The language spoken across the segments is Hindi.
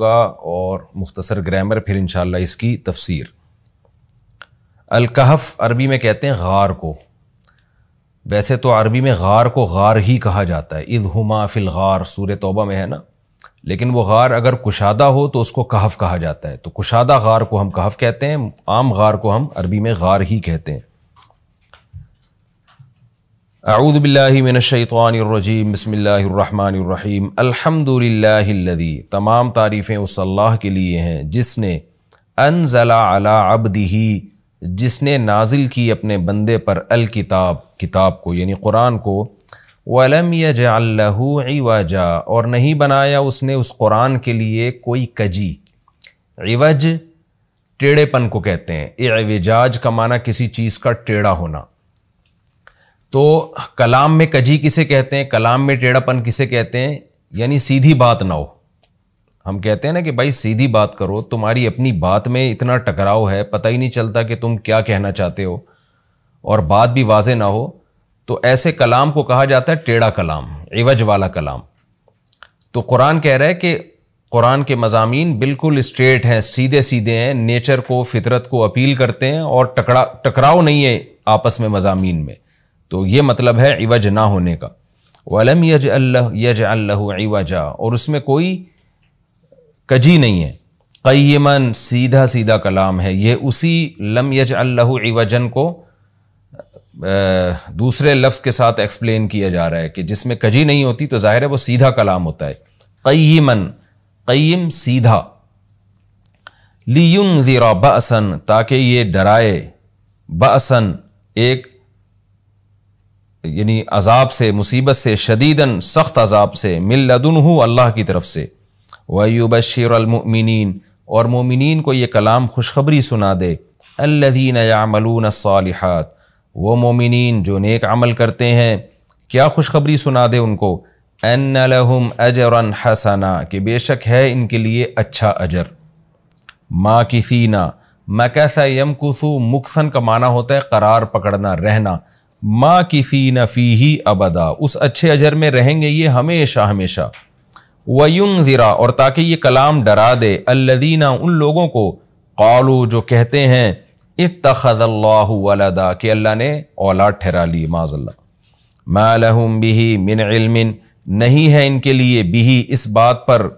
होगा और मुख्तसर ग्रामर फिर इन इसकी तफसीर अलकहफ़ अरबी में कहते हैं गार को वैसे तो अरबी में गार को गार ही कहा जाता है इद हुमा फिल गार सूर तोबा में है ना लेकिन वो गार अगर कुशादा हो तो उसको कहफ कहा जाता है तो कुशादा गार को हम कहफ कहते हैं आम गार को हम अरबी में गार ही कहते हैं अऊदबिल्लिमिनशैतवानरजीम बसमीम अल्हम्दुलिल्लाहिल्लज़ी तमाम तारीफ़ें उस अल्लाह के लिए हैं जिसने अनजला अला अबदही जिसने नाजिल की अपने बंदे पर अल किताब किताब को यानी कुरान को वलम और नहीं बनाया उसने उस कुरान के लिए कोई कजी इवज टेढ़ेपन को कहते हैं एविजाज का माना किसी चीज़ का टेढ़ा होना तो कलाम में कजी किसे कहते हैं कलाम में टेढ़ापन किसे कहते हैं यानी सीधी बात ना हो हम कहते हैं ना कि भाई सीधी बात करो तुम्हारी अपनी बात में इतना टकराव है पता ही नहीं चलता कि तुम क्या कहना चाहते हो और बात भी वाजे ना हो तो ऐसे कलाम को कहा जाता है टेढ़ा कलाम एवज वाला कलाम तो कुरान कह रहा है कि कुरान के मजामी बिल्कुल स्ट्रेट हैं सीधे सीधे हैं नेचर को फितरत को अपील करते हैं और टकरा टकराव नहीं है आपस में मजामी में तो ये मतलब है इवज ना होने का वलम यज अल्लाह यज अल्लाह इवजा और उसमें कोई कजी नहीं है कईमन सीधा सीधा कलाम है ये उसी लम यज अल्लाह इवजन को दूसरे लफ्ज़ के साथ एक्सप्लेन किया जा रहा है कि जिसमें कजी नहीं होती तो ज़ाहिर है वो सीधा कलाम होता है कईमन कईम सीधा लियुन ज़ीरा बसन ताकि ये डराए बसन एक यानी अजाब से मुसीबत से शदीदन सख्त अजाब से मिल लदन हूँ अल्लाह की तरफ से वयुबशरमिन और मोमिन को ये कलाम खुशखबरी सुना दे अल्लदीन यामलून सालिहात वो मोमिन जो नेक अमल करते हैं क्या खुशखबरी सुना दे उनको एन अजर अजरन हसना कि बेशक है इनके लिए अच्छा अजर माँ मैं कैसा यम कुसु मुखसन का माना होता है करार पकड़ना रहना माँ किसी नफ़ी ही अबदा उस अच्छे अजर में रहेंगे ये हमेशा हमेशा वयुंग ज़रा और ताकि ये कलाम डरा दे अल्लदीना उन लोगों को कालू जो कहते हैं इतखल्ला कि अल्लाह ने औलाद ठहरा ली माजल्ला मालहम बिही मिन इल्मिन नहीं है इनके लिए बिही इस बात पर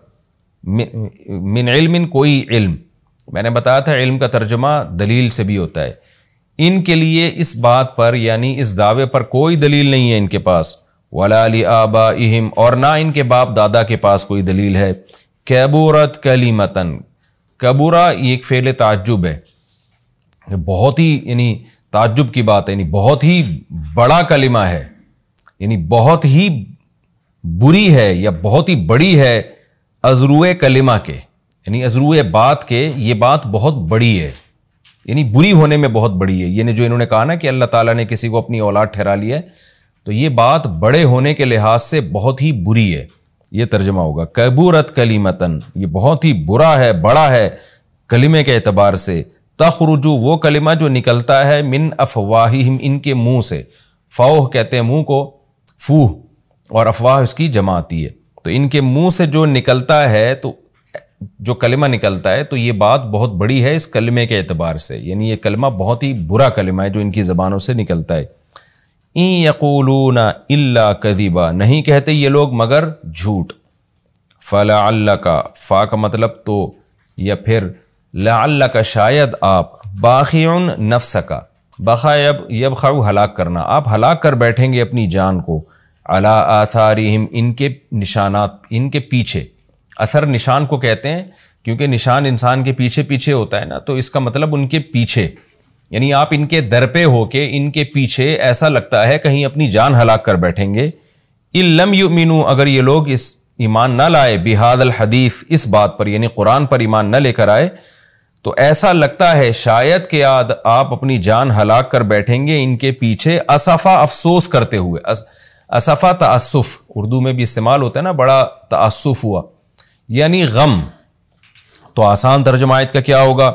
मिन इल्मिन कोई इल्म मैंने बताया था इल्म का तर्जमा दलील से भी होता है इनके लिए इस बात पर यानी इस दावे पर कोई दलील नहीं है इनके पास वला अली आबा इहिम और ना इनके बाप दादा के पास कोई दलील है कैबूरत कली मतन कबूरा ये एक फेल ताजुब है बहुत ही यानी ताजुब की बात है यानी बहुत ही बड़ा कलिमा है यानी बहुत ही बुरी है या बहुत ही बड़ी है अजरू कलिमा के यानी अजरुए बात के ये बात बहुत बड़ी है यानी बुरी होने में बहुत बड़ी है यानी जो इन्होंने कहा ना कि अल्लाह ताला ने किसी को अपनी औलाद ठहरा लिया है तो ये बात बड़े होने के लिहाज से बहुत ही बुरी है ये तर्जमा होगा कैबूरत कलीमतन ये बहुत ही बुरा है बड़ा है कलिमे के अतबार से तखरुजू वो कलिमा जो निकलता है मिन अफवाहिम इनके मुंह से फाह कहते हैं मुंह को फूह और अफवाह उसकी जमा आती है तो इनके मुंह से जो निकलता है तो जो कलमा निकलता है तो ये बात बहुत बड़ी है इस कलमे के अतबार से यानी ये कलमा बहुत ही बुरा कलमा है जो इनकी ज़बानों से निकलता है ई यकूलूना इल्ला कदीबा नहीं कहते ये लोग मगर झूठ फ़ला अल्ला का फ़ा का मतलब तो या फिर ला का शायद आप बाखियन नफ्स का बखा यब यब खाऊ हलाक करना आप हलाक कर बैठेंगे अपनी जान को अला आथारिम इनके निशानात इनके पीछे असर निशान को कहते हैं क्योंकि निशान इंसान के पीछे पीछे होता है ना तो इसका मतलब उनके पीछे यानी आप इनके दर पे होके इनके पीछे ऐसा लगता है कहीं अपनी जान हलाक कर बैठेंगे इलम यू मीनू अगर ये लोग इस ईमान ना लाए बिहाद अल हदीस इस बात पर यानी कुरान पर ईमान ना लेकर आए तो ऐसा लगता है शायद के याद आप अपनी जान हलाक कर बैठेंगे इनके पीछे असफ़ा अफसोस करते हुए असफ़ा तसफ़ उर्दू में भी इस्तेमाल होता है ना बड़ा तसफ़ हुआ यानी गम तो आसान तर्जमायत का क्या होगा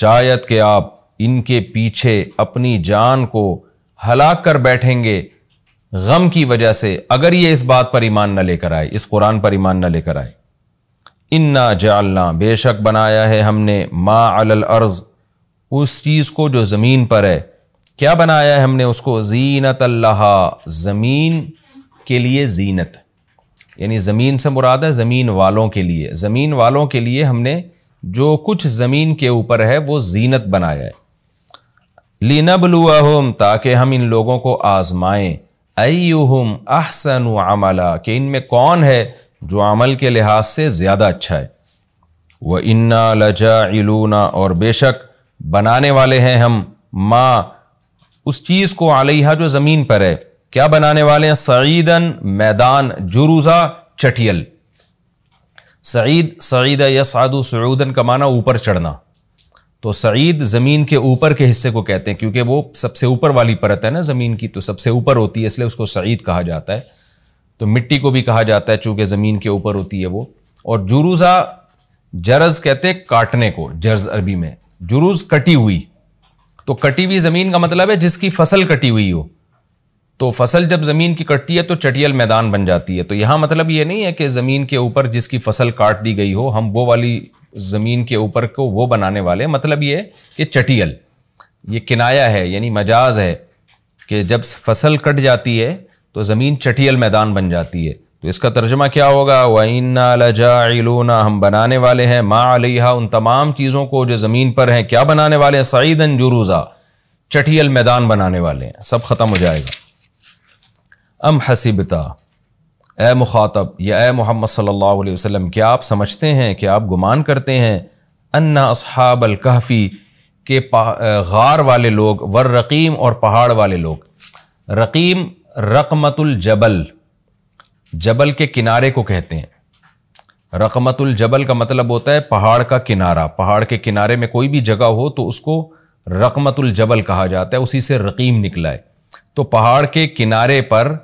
शायद कि आप इनके पीछे अपनी जान को हलाक कर बैठेंगे गम की वजह से अगर ये इस बात पर ईमान न लेकर आए इस कुरान पर ईमान न लेकर आए इन्ना जालना बेशक बनाया है हमने माँ अलल अर्ज़ उस चीज़ को जो ज़मीन पर है क्या बनाया है हमने उसको जीनत अल्लाह ज़मीन के लिए जीनत यानी ज़मीन से मुराद है ज़मीन वालों के लिए ज़मीन वालों के लिए हमने जो कुछ ज़मीन के ऊपर है वो जीनत बनाया है हम ताकि हम इन लोगों को आज़माएँ अयुहम अहसन अमला कि इनमें कौन है जो अमल के लिहाज से ज़्यादा अच्छा है वह इन्ना लजा इलूना और बेशक बनाने वाले हैं हम माँ उस चीज़ को आलिया जो ज़मीन पर है क्या बनाने वाले हैं सईदन मैदान जुरूजा चटियल सईद सईद या साधु सऊदन का माना ऊपर चढ़ना तो सईद ज़मीन के ऊपर के हिस्से को कहते हैं क्योंकि वो सबसे ऊपर वाली परत है ना ज़मीन की तो सबसे ऊपर होती है इसलिए उसको सईद कहा जाता है तो मिट्टी को भी कहा जाता है चूँकि ज़मीन के ऊपर होती है वो और जुरूजा जरज कहते हैं काटने को जर्ज अरबी में जुरूज कटी हुई तो कटी हुई ज़मीन का मतलब है जिसकी फसल कटी हुई हो तो फसल जब ज़मीन की कटती है तो चटियल मैदान बन जाती है तो यहाँ मतलब ये नहीं है कि ज़मीन के ऊपर जिसकी फसल काट दी गई हो हम वो वाली ज़मीन के ऊपर को वो बनाने वाले मतलब ये कि चटियल ये किनाया है यानी मजाज है कि जब फसल कट जाती है तो ज़मीन चटियल मैदान बन जाती है तो इसका तर्जमा क्या होगा वना हम बनाने वाले हैं माँ अलिहा उन तमाम चीज़ों को जो ज़मीन पर हैं क्या बनाने वाले हैं सईदन जुरूज़ा चटियल मैदान बनाने वाले हैं सब ख़त्म हो जाएगा अम हसीबता ए मुखातब या ए मोहम्मद सल्लल्लाहु अलैहि वसल्लम क्या आप समझते हैं कि आप गुमान करते हैं अन्ना असहाब कहफ़ी के गार वाले लोग वर रकीम और पहाड़ वाले लोग रकीम रकमतुल जबल जबल के किनारे को कहते हैं रकमतुल जबल का मतलब होता है पहाड़ का किनारा पहाड़ के किनारे में कोई भी जगह हो तो उसको रकमतुल जबल कहा जाता है उसी से रकीम निकला है तो पहाड़ के किनारे पर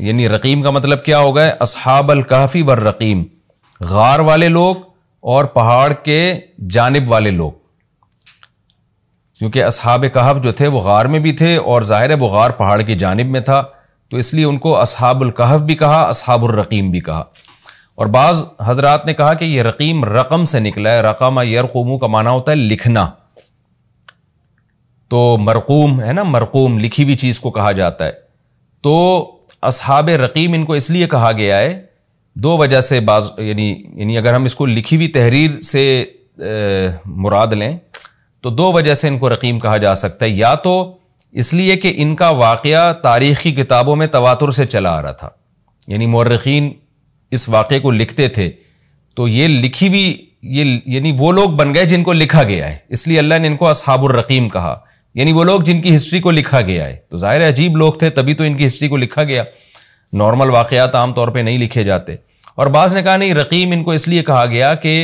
यानी रकीम का मतलब क्या हो असहाब अल वर रकीम गार वाले लोग और पहाड़ के जानब वाले लोग क्योंकि असहाब कहफ जो थे वो गार में भी थे और ज़ाहिर है वो गार पहाड़ की जानब में था तो इसलिए उनको असहाबुल भी कहा असहाबुलरकीम भी कहा और बाज़ हजरात ने कहा कि ये रकीम रकम से निकला है रकम यरकुमू का माना होता है लिखना तो मरकूम है ना मरकूम लिखी हुई चीज़ को कहा जाता है तो असहाब रकीम इनको इसलिए कहा गया है दो वजह से बाज यानी यानी अगर हम इसको लिखी हुई तहरीर से ए, मुराद लें तो दो वजह से इनको रकीम कहा जा सकता है या तो इसलिए कि इनका वाक़ तारीख़ी किताबों में तवातुर से चला आ रहा था यानी मौरखीन इस वाक़े को लिखते थे तो ये लिखी हुई ये यानी वो लोग बन गए जिनको लिखा गया है इसलिए अल्लाह ने इनको असहाबुर कहा यानी वो लोग जिनकी हिस्ट्री को लिखा गया है तो ज़ाहिर अजीब लोग थे तभी तो इनकी हिस्ट्री को लिखा गया नॉर्मल वाक़ात आमतौर पर नहीं लिखे जाते और बाज़ ने कहा नहीं रकीम इनको इसलिए कहा गया कि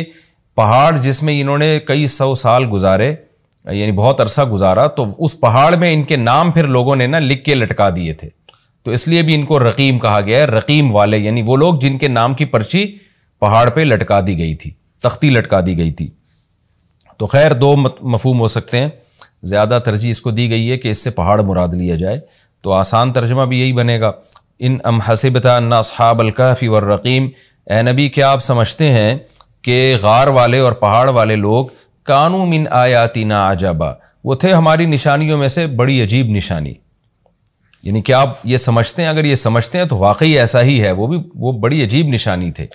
पहाड़ जिसमें इन्होंने कई सौ साल गुजारे यानी बहुत अरसा गुजारा तो उस पहाड़ में इनके नाम फिर लोगों ने ना लिख के लटका दिए थे तो इसलिए भी इनको रकीम कहा गया है रकीम वाले यानी वो लोग जिनके नाम की पर्ची पहाड़ पे लटका दी गई थी तख्ती लटका दी गई थी तो खैर दो मफहूम हो सकते हैं ज़्यादा तरजीह इसको दी गई है कि इससे पहाड़ मुराद लिया जाए तो आसान तर्जमा भी यही बनेगा इन अम हसबता नासहाब अलकाफ़ी वर्रकीम ए नबी क्या आप समझते हैं कि गार वाले और पहाड़ वाले लोग कानू मिन आयाती ना आजाबा वो थे हमारी निशानियों में से बड़ी अजीब निशानी यानी कि आप ये समझते हैं अगर ये समझते हैं तो वाकई ऐसा ही है वो भी वो बड़ी अजीब निशानी थे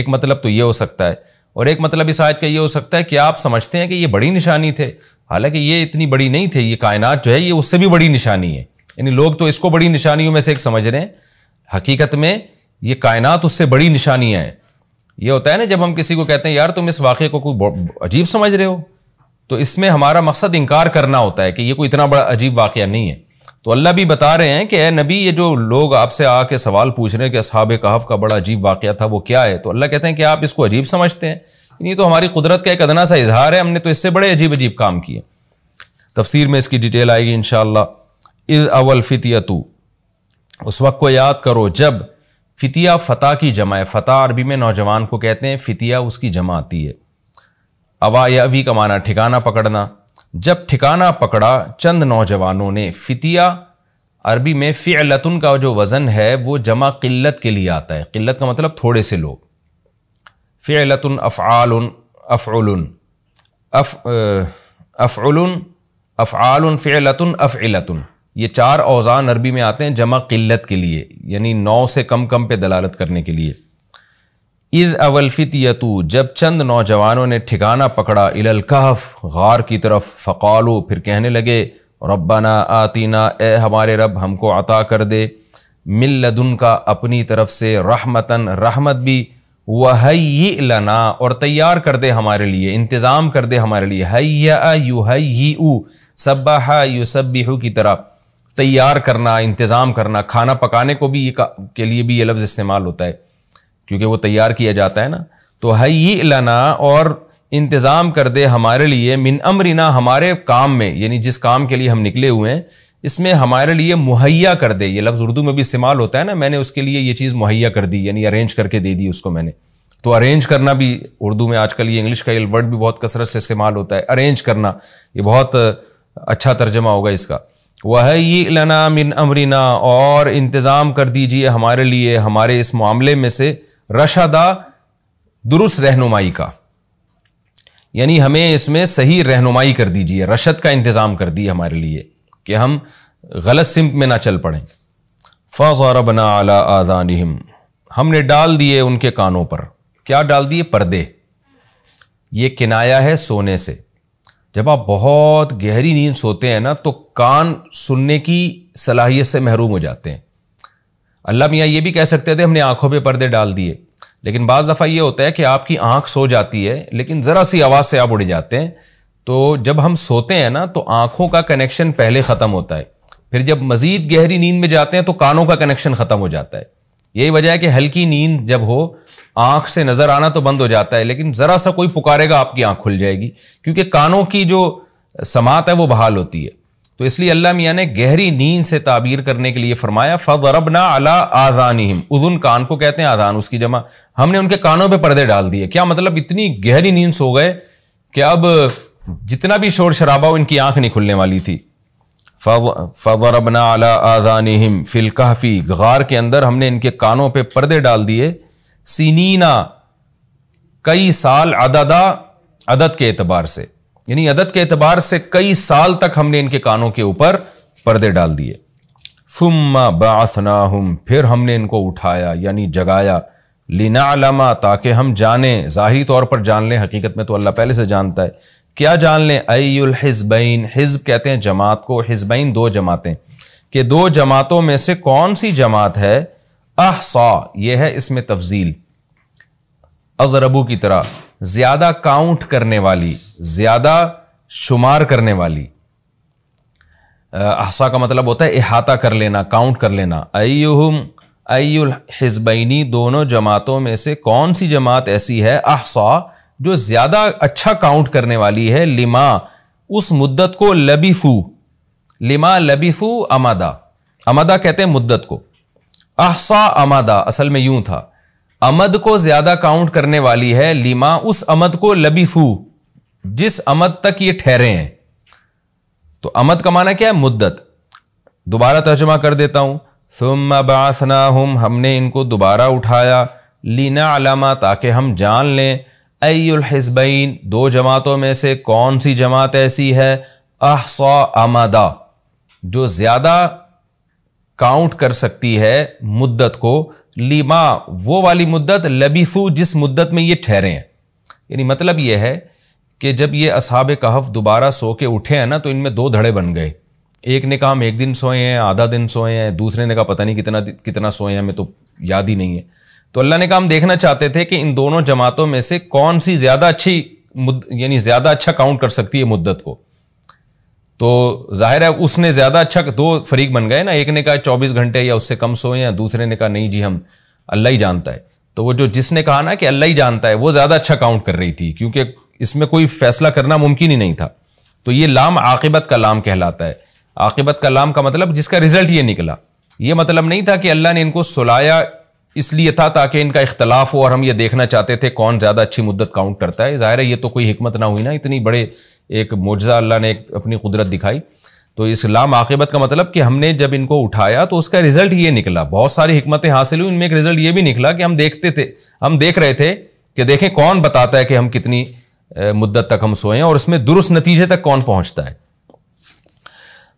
एक मतलब तो ये हो सकता है और एक मतलब इस आयत का ये हो सकता है कि आप समझते हैं कि ये बड़ी निशानी थे हालांकि ये इतनी बड़ी नहीं थी ये कायनात जो है ये उससे भी बड़ी निशानी है यानी लोग तो इसको बड़ी निशानियों में से एक समझ रहे हैं हकीकत में ये कायनात उससे बड़ी निशानियाँ हैं ये होता है ना जब हम किसी को कहते हैं यार तुम इस वाक़े को कोई अजीब समझ रहे हो तो इसमें हमारा मकसद इनकार करना होता है कि ये कोई इतना बड़ा अजीब वाक़ नहीं है तो अल्लाह भी बता रहे हैं कि ए नबी ये जो लोग आपसे आके सवाल पूछ रहे हैं कि असहाब कहफ का बड़ा अजीब वाक़ था वो क्या है तो अल्लाह कहते हैं कि आप इसको अजीब समझते हैं ये तो हमारी कुदरत का एक अदना सा इजहार है हमने तो इससे बड़े अजीब अजीब काम किए तफसीर में इसकी डिटेल आएगी इन इज़ अवल फ़ितियतु उस वक्त को याद करो जब फ़ितिया फ़तह की जमा है फ़तह अरबी में नौजवान को कहते हैं फ़ितिया उसकी जमा आती है अवा या अवी का माना ठिकाना पकड़ना जब ठिकाना पकड़ा चंद नौजवानों ने फ़ितिया अरबी में फ़िलतन का जो वज़न है वो जमा किल्लत के लिए आता है किल्लत का मतलब थोड़े से लोग फ़िलतन अफ़ाल अफ़ल अफ़ अफ़ल अफ़ाल फ़िलतन अफ़लतन ये चार औज़ान अरबी में आते हैं जमा किल्लत के लिए यानी नौ से कम कम पे दलालत करने के लिए इद अवलफितयतु जब चंद नौजवानों ने ठिकाना पकड़ा इलल गार की तरफ फ़कालो फिर कहने लगे रब्बाना आतीना ए हमारे रब हमको अता कर दे मिल का अपनी तरफ से रहमतन रहमत भी वही लना और तैयार कर दे हमारे लिए इंतज़ाम कर दे हमारे लिए हैया यू हई ऊ सब्बा यू सब की तरह तैयार करना इंतज़ाम करना खाना पकाने को भी के लिए भी ये लफ्ज़ इस्तेमाल होता है क्योंकि वो तैयार किया जाता है ना तो हई लना और इंतज़ाम कर दे हमारे लिए मिन अमरीना हमारे काम में यानी जिस काम के लिए हम निकले हुए हैं इसमें हमारे लिए मुहैया कर दे ये लफ्ज़ उर्दू में भी इस्तेमाल होता है ना मैंने उसके लिए ये चीज़ मुहैया कर दी यानी अरेंज करके दे दी उसको मैंने तो अरेंज करना भी उर्दू में आजकल ये इंग्लिश का ये वर्ड भी बहुत कसरत से इस्तेमाल होता है अरेंज करना ये बहुत अच्छा तर्जमा होगा इसका वह ये लना मिन अमरीना और इंतज़ाम कर दीजिए हमारे लिए हमारे इस मामले में से रशादा दुरुस्त रहनुमाई का यानी हमें इसमें सही रहनुमाई कर दीजिए रशद का इंतज़ाम कर दिए हमारे लिए कि हम गलत सिम्प में ना चल पड़ें फ़ार बना आला आज़ान हमने डाल दिए उनके कानों पर क्या डाल दिए पर्दे ये किनाया है सोने से जब आप बहुत गहरी नींद सोते हैं ना तो कान सुनने की सलाहियत से महरूम हो जाते हैं अल्लाह मियाँ ये भी कह सकते थे हमने आंखों पे पर्दे डाल दिए लेकिन बाज़ दफ़ा ये होता है कि आपकी आंख सो जाती है लेकिन ज़रा सी आवाज़ से आप उड़ जाते हैं तो जब हम सोते हैं ना तो आंखों का कनेक्शन पहले ख़त्म होता है फिर जब मज़ीद गहरी नींद में जाते हैं तो कानों का कनेक्शन ख़त्म हो जाता है यही वजह है कि हल्की नींद जब हो आंख से नज़र आना तो बंद हो जाता है लेकिन ज़रा सा कोई पुकारेगा आपकी आंख खुल जाएगी क्योंकि कानों की जो समात है वो बहाल होती है तो इसलिए अल्लाह मियाँ ने गहरी नींद से ताबीर करने के लिए फरमाया फ़रबना अला आज़ानहिम उजुन कान को कहते हैं आज़ान उसकी जमा हमने उनके कानों पर पर्दे डाल दिए क्या मतलब इतनी गहरी नींद सो गए कि अब जितना भी शोर शराबा हो इनकी आंख नहीं खुलने वाली थी फ़रबना अला आज़ानहिम फ़िलकहफ़ी गार के अंदर हमने इनके कानों पे पर्दे डाल दिए सीनीना कई साल अददा अदद के अतबार से यानी अदद के अतबार से कई साल तक हमने इनके कानों के ऊपर पर्दे डाल दिए फुम्मा बासना हम फिर हमने इनको उठाया यानी जगाया लिना लमा ताकि हम जाने ज़ाहरी तौर पर जान लें हकीकत में तो अल्लाह पहले से जानता है क्या जान लें अयुल हिजबैन हिजब कहते हैं जमात को हिजबैन दो जमातें कि दो जमातों में से कौन सी जमात है अहसा यह है इसमें तफजील अजरबू की तरह ज्यादा काउंट करने वाली ज्यादा शुमार करने वाली अहसा का मतलब होता है अहाता कर लेना काउंट कर लेना अयुहम अयुल हिजबैनी दोनों जमातों में से कौन सी जमात ऐसी है अहसा जो ज़्यादा अच्छा काउंट करने वाली है लिमा उस मुद्दत को लबीफू लिमा लबीफू अमादा अमादा कहते हैं मुद्दत को अहसा अमादा असल में यूं था अमद को ज़्यादा काउंट करने वाली है लिमा उस अमद को लबीफू जिस अमद तक ये ठहरे हैं तो अमद का माना क्या है मुद्दत दोबारा तर्जमा कर देता हूं सुम अबासना हम हमने इनको दोबारा उठाया लीना अलामा ताकि हम जान लें अयुलहिजबैन दो जमातों में से कौन सी जमात ऐसी है अहसा आमादा जो ज़्यादा काउंट कर सकती है मुद्दत को लीमा वो वाली मुद्दत लबीसू जिस मुद्दत में ये ठहरे हैं यानी मतलब ये है कि जब ये असहाब कहफ दोबारा सो के उठे हैं ना तो इनमें दो धड़े बन गए एक ने कहा हम एक दिन सोए हैं आधा दिन सोए हैं दूसरे ने कहा पता नहीं कितना कितना सोए हैं हमें तो याद ही नहीं है तो अल्लाह ने कहा हम देखना चाहते थे कि इन दोनों जमातों में से कौन सी ज़्यादा अच्छी यानी ज़्यादा अच्छा काउंट कर सकती है मुद्दत को तो जाहिर है उसने ज़्यादा अच्छा दो फरीक बन गए ना एक ने कहा चौबीस घंटे या उससे कम सोए या दूसरे ने कहा नहीं जी हम अल्लाह ही जानता है तो वो जो जिसने कहा ना कि अल्लाह ही जानता है वो ज़्यादा अच्छा काउंट कर रही थी क्योंकि इसमें कोई फैसला करना मुमकिन ही नहीं था तो ये लाम आकिबत का लाम कहलाता है आकिबत का लाम का मतलब जिसका रिजल्ट ये निकला ये मतलब नहीं था कि अल्लाह ने इनको सुलाया इसलिए था ताकि इनका इख्तलाफ हो और हम ये देखना चाहते थे कौन ज़्यादा अच्छी मुद्दत काउंट करता है ज़ाहिर है ये तो कोई हमत ना हुई ना इतनी बड़े एक मुजजा अल्लाह ने अपनी कुदरत दिखाई तो इस्लाम आकबत का मतलब कि हमने जब इनको उठाया तो उसका रिजल्ट ये निकला बहुत सारी हमतें हासिल हुई उनमें एक रिजल्ट ये भी निकला कि हम देखते थे हम देख रहे थे कि देखें कौन बताता है कि हम कितनी मुद्दत तक हम सोएं और इसमें दुरुस्त नतीजे तक कौन पहुंचता है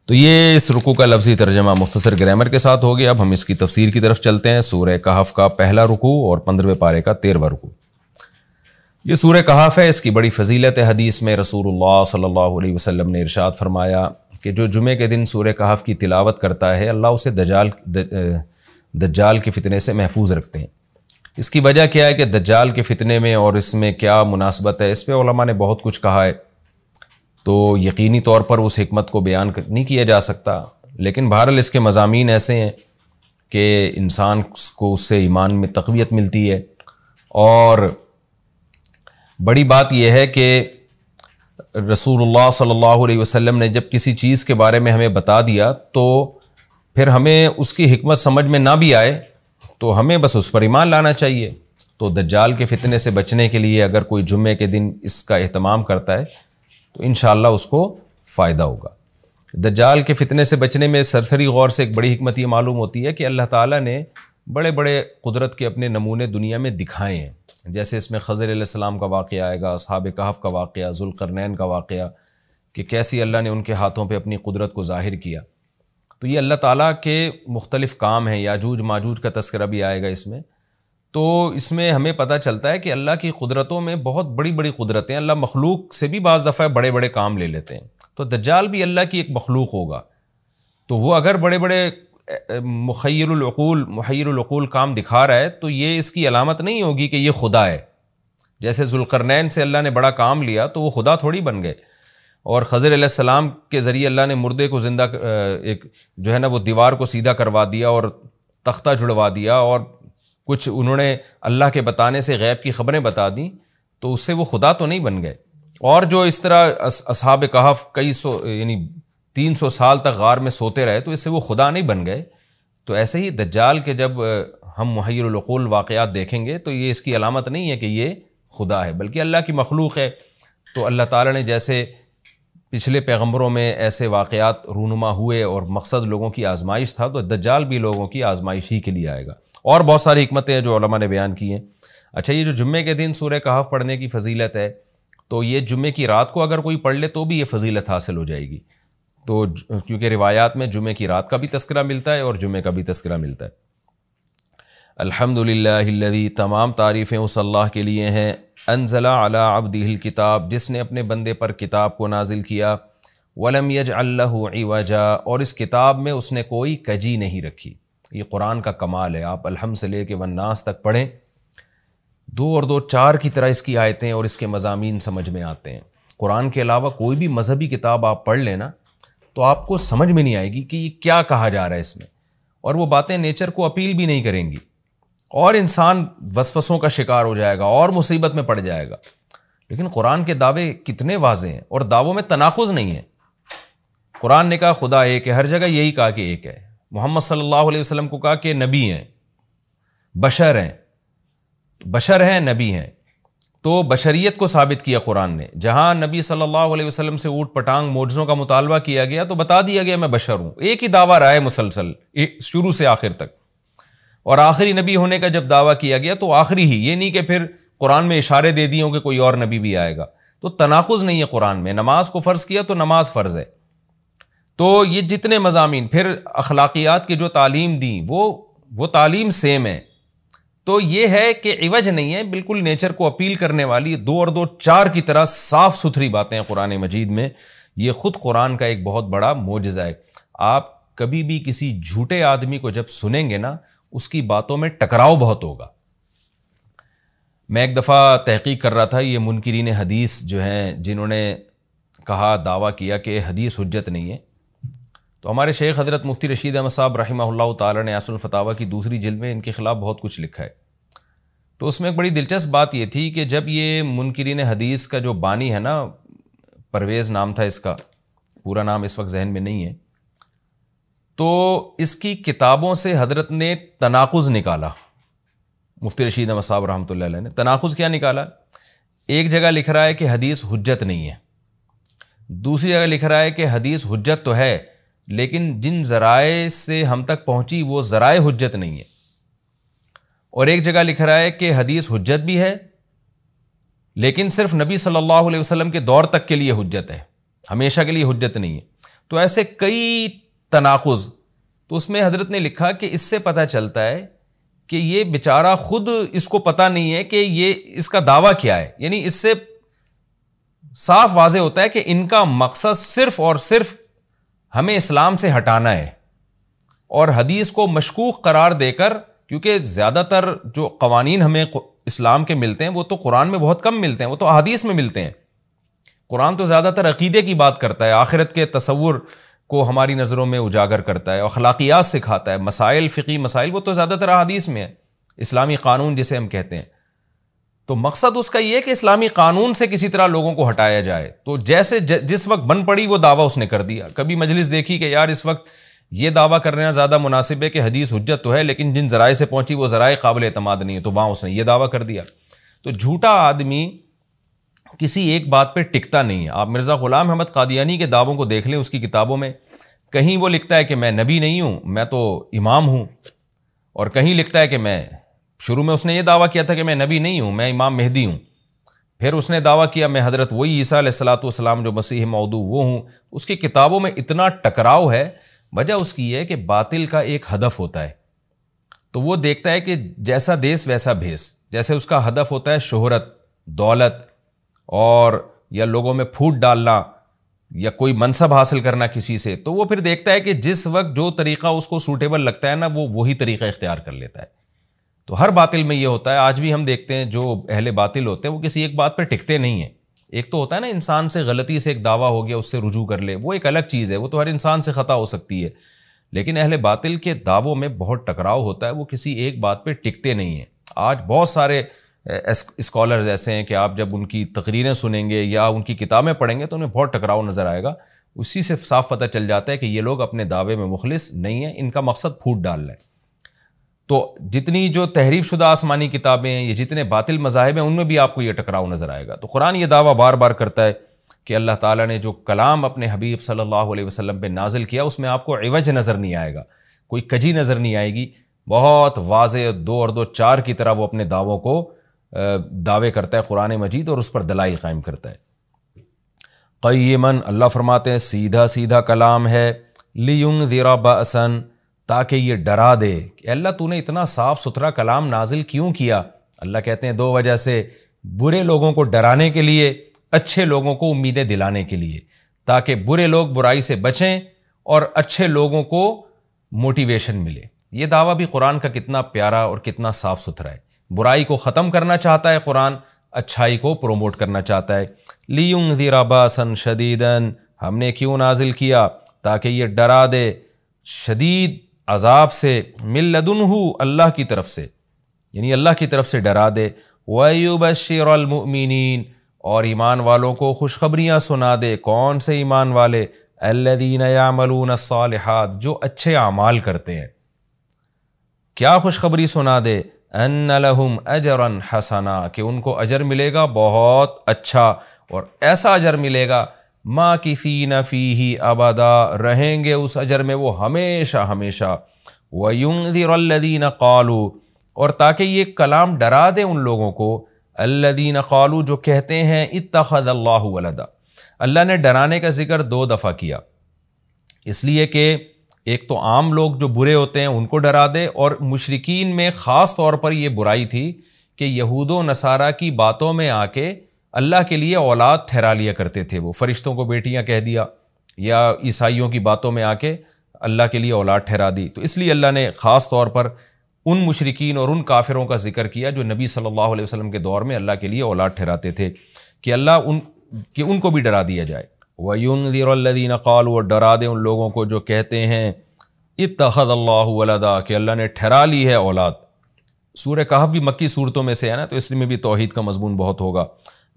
तो ये इस रुकू का लफ्जी तर्जमा मुख्तर ग्रामर के साथ हो गया अब हम इसकी तफसीर की तरफ चलते हैं सूर्य कहफ का पहला रुकू और पंद्रवें पारे का तेरहवा रुकू ये सूर्य कहाफ है इसकी बड़ी फजीलत है हदीस में रसूल सल्ह वसलम ने इरशाद फरमाया कि जो जुमे के दिन सूर्य कहाफ़ की तिलावत करता है अल्लाह उसे दजाल द, दज्जाल के फितने से महफूज रखते हैं इसकी वजह क्या है कि दज्जाल के फितने में और इसमें क्या मुनासबत है इस पर ने बहुत कुछ कहा है तो यकीनी तौर पर उस हमत को बयान नहीं किया जा सकता लेकिन बहरल इसके मजामी ऐसे हैं कि इंसान को उससे ईमान में तकवीत मिलती है और बड़ी बात यह है कि रसूल सल्लल्लाहु वसम ने जब किसी चीज़ के बारे में हमें बता दिया तो फिर हमें उसकी हमत समझ में ना भी आए तो हमें बस उस पर ईमान लाना चाहिए तो दज्जाल के फितने से बचने के लिए अगर कोई जुम्मे के दिन इसका अहतमाम करता है तो इन उसको फ़ायदा होगा दज्जाल के फितने से बचने में सरसरी गौर से एक बड़ी हमत ये मालूम होती है कि अल्लाह ताला ने बड़े बड़े कुदरत के अपने नमूने दुनिया में दिखाए हैं जैसे इसमें खज़र सलाम का वाक़ आएगा सहाब कहफ़ का वाक़ जुलकरनैन का वाक़ कि कैसी अल्लाह ने उनके हाथों पर अपनी कुदरत को ज़ाहिर किया तो ये अल्लाह ताली के मुख्तलिफ़ काम हैं याजूज माजूज का तस्करा भी आएगा इसमें तो इसमें हमें पता चलता है कि अल्लाह की कुदरतों में बहुत बड़ी बड़ी कुदरतें अल्लाह मखलूक से भी बज़ दफ़ा बड़े बड़े काम ले लेते हैं तो दज्जाल भी अल्लाह की एक मखलूक होगा तो वो अगर बड़े बड़े मुखैरकूल मुहैरकूल काम दिखा रहा है तो ये इसकी अलामत नहीं होगी कि ये खुदा है जैसे जुलकरनैन से अल्लाह ने बड़ा काम लिया तो वो खुदा थोड़ी बन गए और खज़र सलाम के ज़रिए अल्लाह ने मुर्दे को ज़िंदा एक जो है ना वो दीवार को सीधा करवा दिया और तख्ता जुड़वा दिया और कुछ उन्होंने अल्लाह के बताने से गैब की ख़बरें बता दी तो उससे वो खुदा तो नहीं बन गए और जो इस तरह असहाब कहाफ़ कई सौ यानी तीन सौ साल तक गार में सोते रहे तो इससे वो खुदा नहीं बन गए तो ऐसे ही दज्जाल के जब हम महरकूल वाक़ात देखेंगे तो ये इसकी अलामत नहीं है कि ये खुदा है बल्कि अल्लाह की मखलूक है तो अल्लाह ताली ने जैसे पिछले पैगम्बरों में ऐसे वाक़ात रूनुमा हुए और मकसद लोगों की आजमाइश था तो दज्जाल भी लोगों की आजमाइश ही के लिए आएगा और बहुत सारी हमतें हैं जो ने बयान की हैं अच्छा ये जो जुम्मे के दिन सूर्य कहाफ़ पढ़ने की फजीलत है तो ये जुम्मे की रात को अगर कोई पढ़ ले तो भी ये फजीलत हासिल हो जाएगी तो क्योंकि रिवायात में जुमे की रात का भी तस्करा मिलता है और जुमे का भी तस्करा मिलता है अल्हम्दुलिल्लाहिल्लज़ी तमाम तारीफ़ें उस अल्लाह के लिए हैं अनजला अला अब्दिल किताब जिसने अपने बंदे पर किताब को नाजिल किया वलम यज अल्लाजा और इस किताब में उसने कोई कजी नहीं रखी ये कुरान का कमाल है आप अलहम से लेके वन्नास तक पढ़ें दो और दो चार की तरह इसकी आयतें और इसके मजामी समझ में आते हैं कुरान के अलावा कोई भी मजहबी किताब आप पढ़ लेना तो आपको समझ में नहीं आएगी कि ये क्या कहा जा रहा है इसमें और वो बातें नेचर को अपील भी नहीं करेंगी और इंसान वसवसों का शिकार हो जाएगा और मुसीबत में पड़ जाएगा लेकिन कुरान के दावे कितने वाजे हैं और दावों में तनाखुज नहीं है कुरान ने कहा खुदा एक है हर जगह यही कहा कि एक है मोहम्मद सल्लल्लाहु अलैहि वसल्लम को कहा कि नबी हैं बशर हैं बशर हैं नबी हैं तो बशरीत को साबित किया कुरान ने जहाँ नबी सल्लल्लाहु अलैहि वसल्लम से ऊट पटांग मोजों का मुतालबा किया गया तो बता दिया गया मैं बशर हूँ एक ही दावा रहा है मुसलसल शुरू से आखिर तक और आखिरी नबी होने का जब दावा किया गया तो आखिरी ही ये नहीं कि फिर कुरान में इशारे दे दिए हों कि कोई और नबी भी आएगा तो तनाखुज नहीं है कुरान में नमाज को फ़र्ज़ किया तो नमाज फ़र्ज़ है तो ये जितने मजामी फिर अखलाकियात की जो तालीम दी वो वो तालीम सेम है तो ये है कि इवज नहीं है बिल्कुल नेचर को अपील करने वाली दो और दो चार की तरह साफ़ सुथरी बातें हैं कुरान मजीद में ये ख़ुद कुरान का एक बहुत बड़ा मोजा है आप कभी भी किसी झूठे आदमी को जब सुनेंगे ना उसकी बातों में टकराव बहुत होगा मैं एक दफ़ा तहकीक कर रहा था ये मुनकरीन हदीस जो हैं जिन्होंने कहा दावा किया कि हदीस हजत नहीं है तो हमारे शेख हज़रत मुफ्ती रशीद अहमद साहब रही ताला की दूसरी जिल में इनके ख़िलाफ़ बहुत कुछ लिखा है तो उसमें एक बड़ी दिलचस्प बात ये थी कि जब ये मुनकरीन हदीस का जो बानी है ना परवेज़ नाम था इसका पूरा नाम इस वक्त जहन में नहीं है तो इसकी किताबों से हजरत ने तनाकुज़ निकाला मुफ्ती रशीद अहमद साहब रहमत ने तनाकुज़ क्या निकाला एक जगह लिख रहा है कि हदीस हजत नहीं है दूसरी जगह लिख रहा है कि हदीस हजत तो है लेकिन जिन ज़राए से हम तक पहुँची वो ज़राए हजत नहीं है और एक जगह लिख रहा है कि हदीस हजत भी है लेकिन सिर्फ नबी सल्लल्लाहु अलैहि वसल्लम के दौर तक के लिए हजत है हमेशा के लिए हजत नहीं है तो ऐसे कई तनाखुज़ तो उसमें हजरत ने लिखा कि इससे पता चलता है कि ये बेचारा खुद इसको पता नहीं है कि ये इसका दावा क्या है यानी इससे साफ वाज होता है कि इनका मकसद सिर्फ और सिर्फ हमें इस्लाम से हटाना है और हदीस को मशकूक करार देकर क्योंकि ज़्यादातर जो कवानीन हमें इस्लाम के मिलते हैं वो तो कुरान में बहुत कम मिलते हैं वो तो अदीस में मिलते हैं कुरान तो ज़्यादातर अकीदे की बात करता है आखिरत के तस्वुर को हमारी नज़रों में उजागर करता है अखलाकियात सिखाता है मसाइल फ़िकी मसाइल वो तो ज़्यादातर अदीस में है इस्लामी क़ानून जिसे हम कहते हैं तो मकसद उसका ये है कि इस्लामी क़ानून से किसी तरह लोगों को हटाया जाए तो जैसे ज, जिस वक्त बन पड़ी वो दावा उसने कर दिया कभी मजलिस देखी कि यार इस वक्त ये दावा करना ज़्यादा मुनासिब है कि हदीस हजत तो है लेकिन जिन जराए से पहुँची वो जराए काबिल अतमाद नहीं है तो वहाँ उसने ये दावा कर दिया तो झूठा आदमी किसी एक बात पर टिकता नहीं है आप मिर्ज़ा ग़ुलाम अहमद कादियानी के दावों को देख लें उसकी किताबों में कहीं वो लिखता है कि मैं नबी नहीं हूँ मैं तो इमाम हूँ और कहीं लिखता है कि मैं शुरू में उसने ये दावा किया था कि मैं नबी नहीं हूँ मैं इमाम मेहदी हूँ फिर उसने दावा किया मैं हज़रत वही ईसा सलातम जो मसीह मौदू वो हूँ उसकी किताबों में इतना टकराव है वजह उसकी है कि बातिल का एक हदफ होता है तो वो देखता है कि जैसा देश वैसा भेस जैसे उसका हदफ होता है शोहरत दौलत और या लोगों में फूट डालना या कोई मनसब हासिल करना किसी से तो वो फिर देखता है कि जिस वक्त जो तरीक़ा उसको सूटेबल लगता है ना वो वही तरीक़ा इख्तियार कर लेता है तो हर बातिल में ये होता है आज भी हम देखते हैं जो अहले बातिल होते हैं वो किसी एक बात पर टिकते नहीं हैं एक तो होता है ना इंसान से गलती से एक दावा हो गया उससे रुजू कर ले वो एक अलग चीज़ है वो तो हर इंसान से ख़ता हो सकती है लेकिन अहले बातिल के दावों में बहुत टकराव होता है वो किसी एक बात पर टिकते नहीं हैं आज बहुत सारे स्कॉलर्स ऐसे हैं कि आप जब उनकी तकरीरें सुनेंगे या उनकी किताबें पढ़ेंगे तो उन्हें बहुत टकराव नज़र आएगा उसी से साफ पता चल जाता है कि ये लोग अपने दावे में मुखलिस नहीं हैं इनका मकसद फूट डाल लें तो जितनी जो तहरीफ शुदा आसमानी किताबें हैं ये जितने बातिल मजाहब हैं उनमें भी आपको ये टकराव नज़र आएगा तो कुरान ये दावा बार बार करता है कि अल्लाह ताला ने जो कलाम अपने हबीब सल्लल्लाहु अलैहि वसल्लम पे नाजिल किया उसमें आपको एवज नज़र नहीं आएगा कोई कजी नज़र नहीं आएगी बहुत वाज दो और दो चार की तरह वो अपने दावों को दावे करता है कुरान मजीद और उस पर दलाइल कायम करता है क़यमन अल्लाह फरमाते हैं सीधा सीधा कलाम है लियुंग ज़रा बसन ताकि ये डरा दे कि अल्लाह तूने इतना साफ़ सुथरा कलाम नाजिल क्यों किया अल्लाह कहते हैं दो वजह से बुरे लोगों को डराने के लिए अच्छे लोगों को उम्मीदें दिलाने के लिए ताकि बुरे लोग बुराई से बचें और अच्छे लोगों को मोटिवेशन मिले ये दावा भी कुरान का कितना प्यारा और कितना साफ़ सुथरा है बुराई को ख़त्म करना चाहता है कुरान अच्छाई को प्रोमोट करना चाहता है लीयुंग ज़ीराबासन शदीदन हमने क्यों नाजिल किया ताकि ये डरा दे शदीद अजाब से मिल हो अल्लाह की तरफ से यानी अल्लाह की तरफ से डरा दे वयुबशरमिन और ईमान वालों को खुशखबरियाँ सुना दे कौन से ईमान वाले अल्लादीन यामलून जो अच्छे अमाल करते हैं क्या खुशखबरी सुना दे अनहुम अजर हसना कि उनको अजर मिलेगा बहुत अच्छा और ऐसा अजर मिलेगा माँ किसी नफ़ी ही अबदा रहेंगे उस अजर में वो हमेशा हमेशा वयुंदीन कालू और ताकि ये कलाम डरा दे उन लोगों को अल्लादीन कालू जो कहते हैं इतखल्ला अल्लाह ने डराने का जिक्र दो दफ़ा किया इसलिए कि एक तो आम लोग जो बुरे होते हैं उनको डरा दे और मुशरकिन में ख़ास तौर पर यह बुराई थी कि यहूद नसारा की बातों में आके अल्लाह के लिए औलाद ठहरा लिया करते थे वो फरिश्तों को बेटियाँ कह दिया या ईसाइयों की बातों में आके अल्लाह के लिए औलाद ठहरा दी तो इसलिए अल्लाह ने ख़ास तौर पर उन मुशरकिन और उन काफिरों का जिक्र किया जो नबी सल्लल्लाहु अलैहि वसल्लम के दौर में अल्लाह के लिए औलाद ठहराते थे कि अल्लाह उन कि उनको भी डरा दिया जाए वयुन दिरल्लिन कॉल डरा दें उन लोगों को जो कहते हैं इतखद अल्लादा कि अल्लाह ने ठहरा ली है औलाद सूर्य कहा भी मक्की सूरतों में से है ना तो इसमें भी तोहद का मजमून बहुत होगा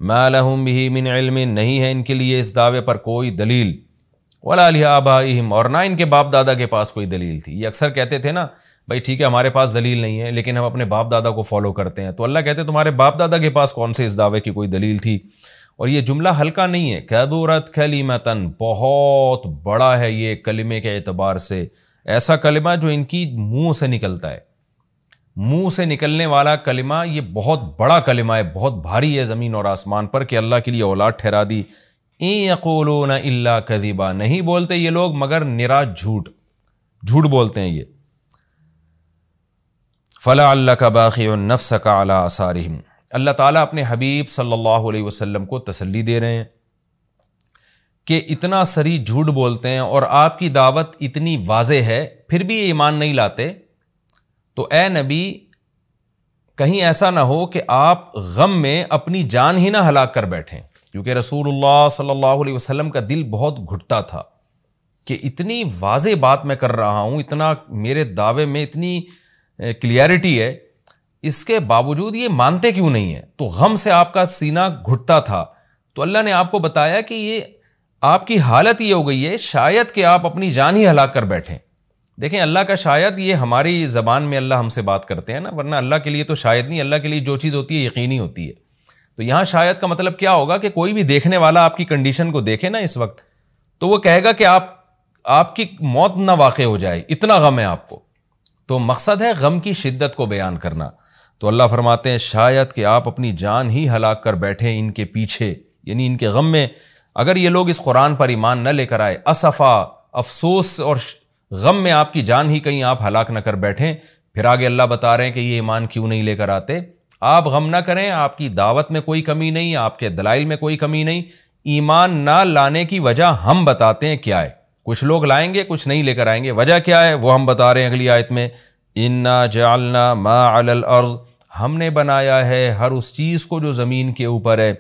मैं भी मिन इल्म नहीं है इनके लिए इस दावे पर कोई दलील वला लिहाबाईम और ना इनके बाप दादा के पास कोई दलील थी ये अक्सर कहते थे ना भाई ठीक है हमारे पास दलील नहीं है लेकिन हम अपने बाप दादा को फॉलो करते हैं तो अल्लाह कहते तुम्हारे बाप दादा के पास कौन से इस दावे की कोई दलील थी और ये जुमला हल्का नहीं है कैबूरत कलीमतन बहुत बड़ा है ये कलमे के अतबार से ऐसा कलमा जो इनकी मुंह से निकलता है मुंह से निकलने वाला कलिमा ये बहुत बड़ा कलिमा है बहुत भारी है ज़मीन और आसमान पर कि अल्लाह के लिए औलाद ठहरा दी ए अकोलो न अल्ला कदीबा नहीं बोलते ये लोग मगर निरा झूठ झूठ बोलते हैं ये फ़ला अल्लाह का बाकी नफ्स का अला अल्लाह ताला अपने हबीब सल्लल्लाहु अलैहि वसल्लम को तसल्ली दे रहे हैं कि इतना सरी झूठ बोलते हैं और आपकी दावत इतनी वाज है फिर भी ये ईमान नहीं लाते तो ए नबी कहीं ऐसा ना हो कि आप गम में अपनी जान ही ना हलाक कर बैठें क्योंकि रसूलुल्लाह सल्लल्लाहु अलैहि वसल्लम का दिल बहुत घुटता था कि इतनी वाज बात मैं कर रहा हूँ इतना मेरे दावे में इतनी क्लियरिटी है इसके बावजूद ये मानते क्यों नहीं है तो गम से आपका सीना घुटता था तो अल्लाह ने आपको बताया कि ये आपकी हालत ये हो गई है शायद कि आप अपनी जान ही हलाक कर बैठें देखें अल्लाह का शायद ये हमारी ज़बान में अल्लाह हमसे बात करते हैं ना वरना अल्लाह के लिए तो शायद नहीं अल्लाह के लिए जो चीज़ होती है यकीनी होती है तो यहाँ शायद का मतलब क्या होगा कि कोई भी देखने वाला आपकी कंडीशन को देखे ना इस वक्त तो वो कहेगा कि आप आपकी मौत ना वाक़ हो जाए इतना गम है आपको तो मकसद है गम की शिद्दत को बयान करना तो अल्लाह फरमाते हैं शायद कि आप अपनी जान ही हलाक कर बैठे इनके पीछे यानी इनके गम में अगर ये लोग इस कुरान पर ईमान न लेकर आए असफ़ा अफसोस और गम में आपकी जान ही कहीं आप हलाक न कर बैठें फिर आगे अल्लाह बता रहे हैं कि ये ईमान क्यों नहीं लेकर आते आप गम ना करें आपकी दावत में कोई कमी नहीं आपके दलाइल में कोई कमी नहीं ईमान ना लाने की वजह हम बताते हैं क्या है कुछ लोग लाएंगे कुछ नहीं लेकर आएंगे वजह क्या है वो हम बता रहे हैं अगली आयत में इन्ना जालना मा अलल अर्ज़ हमने बनाया है हर उस चीज़ को जो ज़मीन के ऊपर है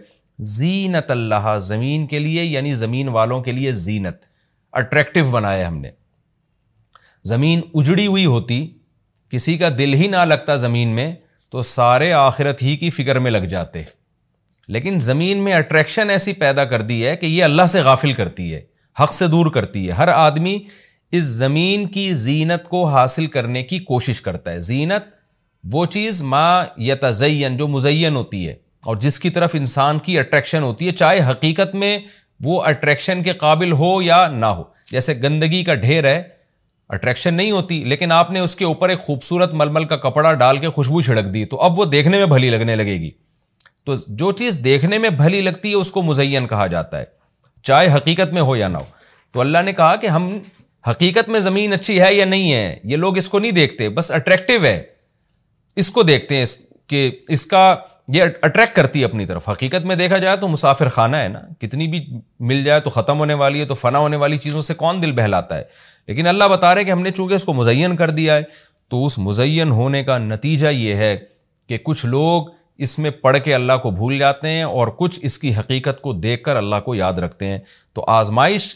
जीनत अल्लाह ज़मीन के लिए यानी ज़मीन वालों के लिए जीनत अट्रैक्टिव बनाया हमने ज़मीन उजड़ी हुई होती किसी का दिल ही ना लगता ज़मीन में तो सारे आखिरत ही की फ़िक्र में लग जाते लेकिन ज़मीन में अट्रैक्शन ऐसी पैदा कर दी है कि ये अल्लाह से गाफिल करती है हक़ से दूर करती है हर आदमी इस ज़मीन की जीनत को हासिल करने की कोशिश करता है जीनत वो चीज़ माँ तजयन जो मुजयन होती है और जिसकी तरफ इंसान की अट्रैक्शन होती है चाहे हकीकत में वो अट्रैक्शन के काबिल हो या ना हो जैसे गंदगी का ढेर है अट्रैक्शन नहीं होती लेकिन आपने उसके ऊपर एक खूबसूरत मलमल का कपड़ा डाल के खुशबू छिड़क दी तो अब वो देखने में भली लगने लगेगी तो जो चीज़ देखने में भली लगती है उसको मुजैन कहा जाता है चाहे हकीकत में हो या ना हो तो अल्लाह ने कहा कि हम हकीकत में ज़मीन अच्छी है या नहीं है ये लोग इसको नहीं देखते बस अट्रैक्टिव है इसको देखते हैं कि इसका ये अट्रैक्ट करती है अपनी तरफ हकीकत में देखा जाए तो मुसाफिर खाना है ना कितनी भी मिल जाए तो ख़त्म होने वाली है तो फ़ना होने वाली चीज़ों से कौन दिल बहलाता है लेकिन अल्लाह बता रहे कि हमने चूँकि इसको मुजैन कर दिया है तो उस मुजैन होने का नतीजा ये है कि कुछ लोग इसमें पढ़ के अल्लाह को भूल जाते हैं और कुछ इसकी हकीकत को देख कर अल्लाह को याद रखते हैं तो आजमाइश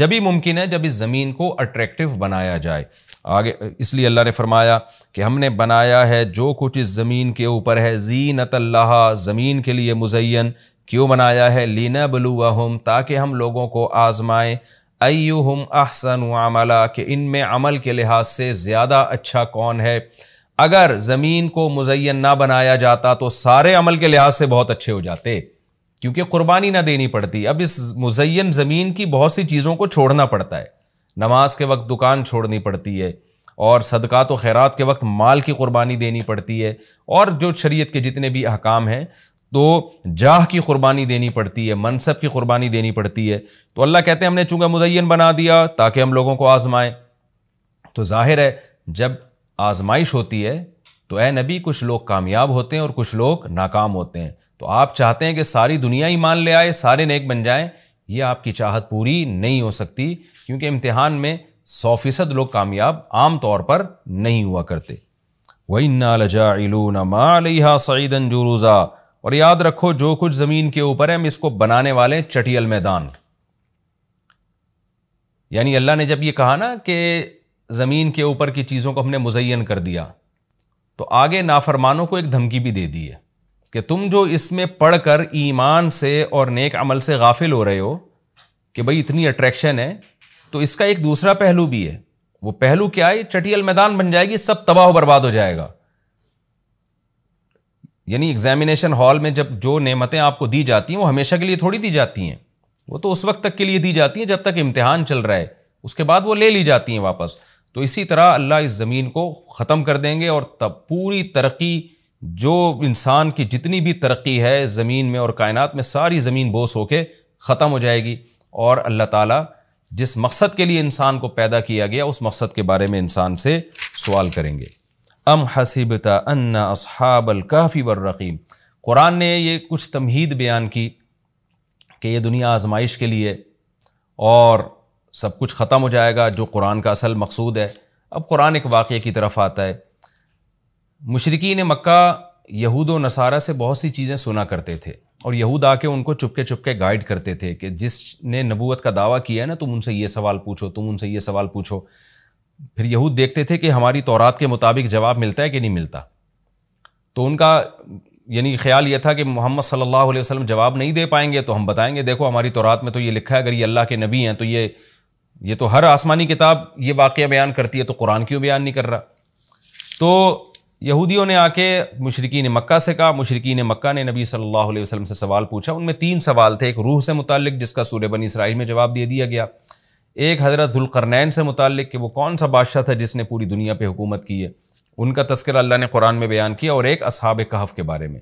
जब ही मुमकिन है जब इस ज़मीन को अट्रैक्टिव बनाया जाए आगे इसलिए अल्लाह ने फरमाया कि हमने बनाया है जो कुछ इस ज़मीन के ऊपर है जीन अल्लाह ज़मीन के लिए मुजैन क्यों बनाया है लीना हम ताकि हम लोगों को आज़माएँ हम अहसन अमला कि इनमें अमल के लिहाज से ज़्यादा अच्छा कौन है अगर ज़मीन को मुजैन ना बनाया जाता तो सारे अमल के लिहाज से बहुत अच्छे हो जाते क्योंकि कुर्बानी ना देनी पड़ती अब इस मुजैन ज़मीन की बहुत सी चीज़ों को छोड़ना पड़ता है नमाज के वक्त दुकान छोड़नी पड़ती है और सदक़ा तो खैरात के वक्त माल की कुर्बानी देनी पड़ती है और जो शरीयत के जितने भी अहकाम हैं तो जाह की कुर्बानी देनी पड़ती है मनसब की कुर्बानी देनी पड़ती है तो अल्लाह कहते हैं हमने चूँकि मुजैन बना दिया ताकि हम लोगों को आज़माएँ तो जाहिर है जब आज़माइश होती है तो ए नबी कुछ लोग कामयाब होते हैं और कुछ लोग नाकाम होते हैं तो आप चाहते हैं कि सारी दुनिया ही मान ले आए सारे नेक बन जाएं ये आपकी चाहत पूरी नहीं हो सकती क्योंकि इम्तिहान में सौ फीसद लोग कामयाब आम तौर पर नहीं हुआ करते वही जुरूज़ा और याद रखो जो कुछ ज़मीन के ऊपर है हम इसको बनाने वाले चटियल मैदान यानी अल्लाह ने जब ये कहा ना कि ज़मीन के ऊपर की चीज़ों को हमने मुजैन कर दिया तो आगे नाफरमानों को एक धमकी भी दे दी है कि तुम जो इसमें पढ़ कर ईमान से और नेक अमल से गाफिल हो रहे हो कि भाई इतनी अट्रैक्शन है तो इसका एक दूसरा पहलू भी है वो पहलू क्या है चटियल मैदान बन जाएगी सब तबाह बर्बाद हो जाएगा यानी एग्जामिनेशन हॉल में जब जो नेमतें आपको दी जाती हैं वो हमेशा के लिए थोड़ी दी जाती हैं वो तो उस वक्त तक के लिए दी जाती हैं जब तक इम्तिहान चल रहा है उसके बाद वो ले ली जाती हैं वापस तो इसी तरह अल्लाह इस ज़मीन को ख़त्म कर देंगे और तब पूरी तरक्की जो इंसान की जितनी भी तरक्की है ज़मीन में और कायनात में सारी ज़मीन बोस होके ख़त्म हो जाएगी और अल्लाह ताला जिस मकसद के लिए इंसान को पैदा किया गया उस मकसद के बारे में इंसान से सवाल करेंगे अम हसीबता अन्ना असहाबल काफ़ी बर्रकीम कुरान ने ये कुछ तमहीद बयान की कि ये दुनिया आजमाइश के लिए और सब कुछ ख़त्म हो जाएगा जो कुरान का असल मकसूद है अब कुरान एक वाक़े की तरफ आता है ने मक्का यहूद व नसारा से बहुत सी चीज़ें सुना करते थे और यहूद आके उनको चुपके चुपके गाइड करते थे कि जिसने नबूत का दावा किया है ना तुम उनसे ये सवाल पूछो तुम उनसे ये सवाल पूछो फिर यहूद देखते थे कि हमारी तौरात के मुताबिक जवाब मिलता है कि नहीं मिलता तो उनका यानी ख्याल यह था कि मोहम्मद सल्लल्लाहु अलैहि वसल्लम जवाब नहीं दे पाएंगे तो हम बताएंगे देखो हमारी तौरात में तो ये लिखा है अगर ये अल्लाह के नबी हैं तो ये ये तो हर आसमानी किताब ये वाक़ बयान करती है तो कुरान क्यों बयान नहीं कर रहा तो यहूदियों ने आके ने मक्का से कहा ने मक्का ने नबी सल्लल्लाहु अलैहि वसल्लम से सवाल पूछा उनमें तीन सवाल थे एक रूह से मुतल जिसका सूर्य बनी इसराइल में जवाब दे दिया गया एक हज़रत जुलकरनैन से मुतल कि वो कौन सा बादशाह था जिसने पूरी दुनिया पर हुकूमत की है उनका तस्कर अल्लाह ने कुरान में बयान किया और एक असहाब कहफ के बारे में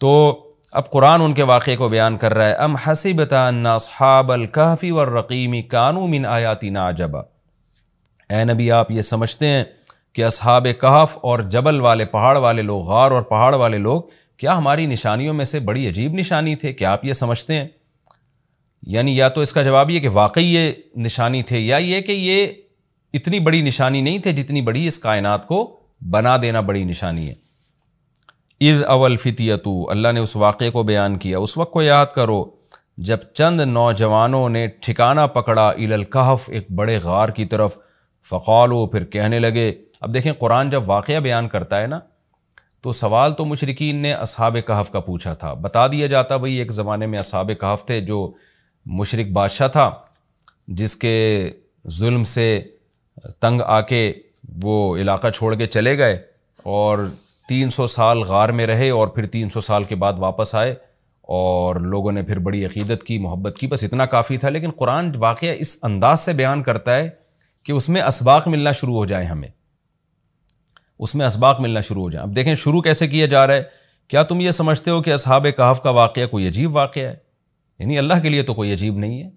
तो अब कुरान उनके वाक़े को बयान कर रहा है अम कहफ़ी व रकीमी कानू मिन आयाती नाजबा ए नबी आप ये समझते हैं कि असहाब कहफ और जबल वाले पहाड़ वाले लोग गार और पहाड़ वाले लोग क्या हमारी निशानियों में से बड़ी अजीब निशानी थे क्या आप ये समझते हैं यानी या तो इसका जवाब ये कि वाकई ये निशानी थे या ये कि ये इतनी बड़ी निशानी नहीं थे जितनी बड़ी इस कायनात को बना देना बड़ी निशानी है इज़ अवल फ़ितियतु अल्लाह ने उस वाक़े को बयान किया उस वक्त को याद करो जब चंद नौजवानों ने ठिकाना पकड़ा इलकहफ एक बड़े गार की तरफ फ़कालो फिर कहने लगे अब देखें कुरान जब वाक़ बयान करता है ना तो सवाल तो मशरकिन ने असहाब कहफ़ का पूछा था बता दिया जाता भाई एक ज़माने में असहाब कहफ़ थे जो मशरक बादशाह था जिसके जुल्म से तंग आके वो इलाका छोड़ के चले गए और 300 साल गार में रहे और फिर 300 साल के बाद वापस आए और लोगों ने फिर बड़ी अकीदत की मोहब्बत की बस इतना काफ़ी था लेकिन कुरान वाक़ इस अंदाज से बयान करता है कि उसमें इसबाक मिलना शुरू हो जाए हमें उसमें इसबाक मिलना शुरू हो जाए अब देखें शुरू कैसे किया जा रहा है क्या तुम ये समझते हो कि असहाब कहाफ का वाक़ कोई अजीब वाक़ है यानी अल्लाह के लिए तो कोई अजीब नहीं है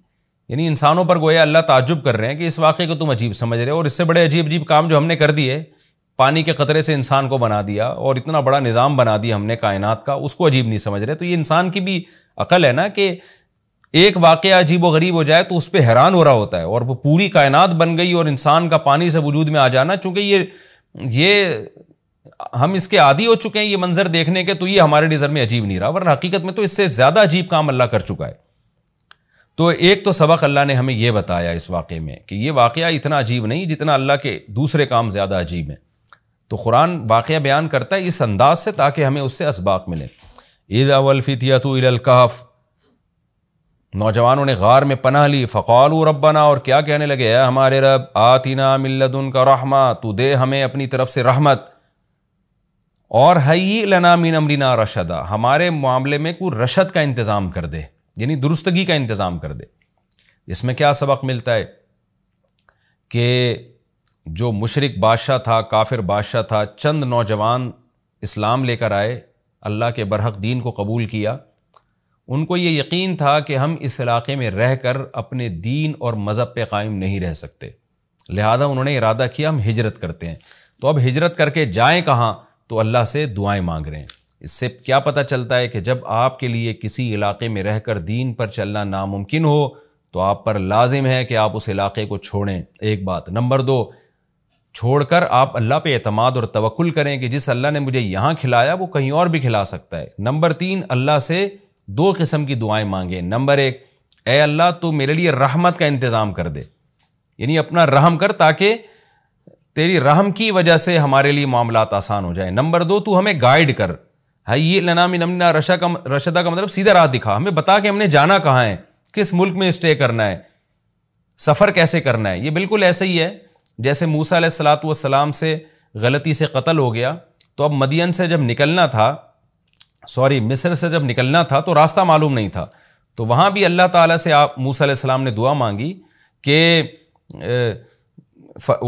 यानी इंसानों पर गोया अल्लाह ताजुब कर रहे हैं कि इस वाक़े को तुम अजीब समझ रहे हो और इससे बड़े अजीब अजीब काम जो हमने कर दिए पानी के ख़तरे से इंसान को बना दिया और इतना बड़ा निज़ाम बना दिया हमने कायनात का उसको अजीब नहीं समझ रहे तो ये इंसान की भी अकल है ना कि एक वाक़ अजीब व गरीब हो जाए तो उस पर हैरान हो रहा होता है और वो पूरी कायनात बन गई और इंसान का पानी से वजूद में आ जाना चूँकि ये ये हम इसके आदि हो चुके हैं ये मंजर देखने के तो ये हमारे नज़र में अजीब नहीं रहा वरना हकीकत में तो इससे ज़्यादा अजीब काम अल्लाह कर चुका है तो एक तो सबक अल्लाह ने हमें यह बताया इस वाक़े में कि यह वाक़ इतना अजीब नहीं जितना अल्लाह के दूसरे काम ज़्यादा अजीब हैं तो कुरान वाक़ बयान करता है इस अंदाज से ताकि हमें उससे इसबाक मिले ईद अवलफ़ितिया नौजवानों ने गार में पनाह ली फ़कालू रब्बना और क्या कहने लगे है हमारे रब आतिना मिल्लदुन का रहमा तो दे हमें अपनी तरफ से रहमत और हई लना मिन अमरीना रशदा हमारे मामले में को रशद का इंतज़ाम कर दे यानी दुरुस्तगी का इंतज़ाम कर दे इसमें क्या सबक मिलता है कि जो मुशरक बादशाह था काफिर बादशाह था चंद नौजवान इस्लाम लेकर आए अल्लाह के बरहक दीन को कबूल किया उनको ये यकीन था कि हम इस इलाके में रह कर अपने दीन और मज़हब पे कायम नहीं रह सकते लिहाजा उन्होंने इरादा किया हम हिजरत करते हैं तो अब हिजरत करके जाएँ कहाँ तो अल्लाह से दुआएं मांग रहे हैं इससे क्या पता चलता है कि जब आपके लिए किसी इलाके में रहकर दीन पर चलना नामुमकिन हो तो आप पर लाजिम है कि आप उस इलाके को छोड़ें एक बात नंबर दो छोड़कर आप अल्लाह पे अतमाद और तवक्ल करें कि जिस अल्लाह ने मुझे यहाँ खिलाया वो कहीं और भी खिला सकता है नंबर तीन अल्लाह से दो किस्म की दुआएं मांगे नंबर एक ए अल्लाह तू मेरे लिए रहमत का इंतज़ाम कर दे यानी अपना रहम कर ताकि तेरी रहम की वजह से हमारे लिए मामला आसान हो जाए नंबर दो तू हमें गाइड कर हाई ये लनामी नमना रशा का रशदा का मतलब सीधा राह दिखा हमें बता कि हमने जाना कहाँ है किस मुल्क में स्टे करना है सफ़र कैसे करना है ये बिल्कुल ऐसे ही है जैसे मूसा सलात वसलाम से गलती से कत्ल हो गया तो अब मदियन से जब निकलना था सॉरी मिस्र से जब निकलना था तो रास्ता मालूम नहीं था तो वहाँ भी अल्लाह ताला से आप मूसा ने दुआ मांगी कि